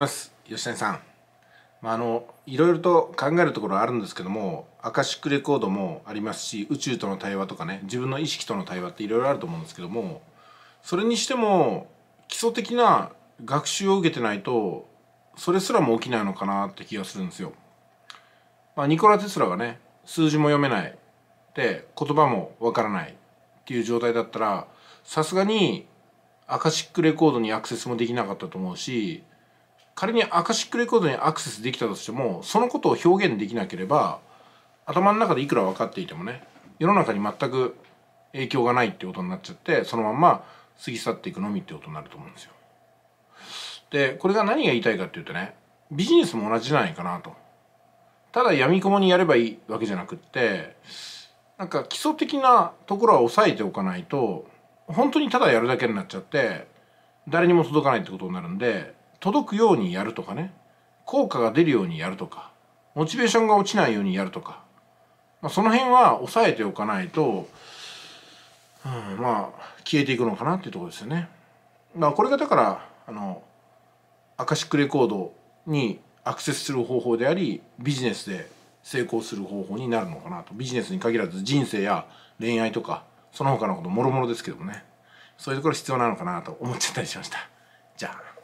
ます吉谷さん、まあ、あのいろいろと考えるところあるんですけどもアカシックレコードもありますし宇宙との対話とかね自分の意識との対話っていろいろあると思うんですけどもそれにしても基礎的な学習を受けてないとそれすらも起きないのかなって気がするんですよ。まあ、ニコラ・テスラがね数字も読めないで言葉もわからないっていう状態だったらさすがにアカシックレコードにアクセスもできなかったと思うし仮にアカシックレコードにアクセスできたとしてもそのことを表現できなければ頭の中でいくら分かっていてもね世の中に全く影響がないってことになっちゃってそのまんま過ぎ去っていくのみってことになると思うんですよ。でこれが何が言いたいかっていうとねビジネスも同じじゃないかなと。ただやみもにやればいいわけじゃなくってなんか基礎的なところは抑えておかないと本当にただやるだけになっちゃって誰にも届かないってことになるんで届くようにやるとかね効果が出るようにやるとかモチベーションが落ちないようにやるとか、まあ、その辺は抑えておかないと、うん、まあ消えていくのかなっていうとこですよね。まあ、これがだからあのアカシックレコードにアクセスする方法でありビジネスで成功する方法になるのかなとビジネスに限らず人生や恋愛とかその他のこともろもろですけどもねそういうところ必要なのかなと思っちゃったりしました。じゃあ